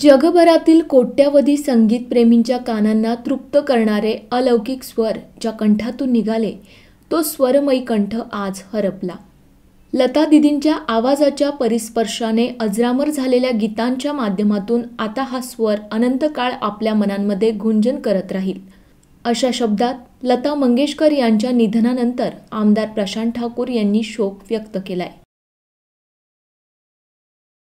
जगभरातील कोट्यावधी संगीतप्रेमींच्या कानांना तृप्त करणारे अलौकिक स्वर ज्या कंठातून निघाले तो स्वरमयी कंठ आज हरपला लता दिदींच्या आवाजाच्या परिस्पर्शाने अजरामर झालेल्या गीतांच्या माध्यमातून आता हा स्वर अनंत काळ आपल्या मनांमध्ये गुंजन करत राहील अशा शब्दात लता मंगेशकर यांच्या निधनानंतर आमदार प्रशांत ठाकूर यांनी शोक व्यक्त केलाय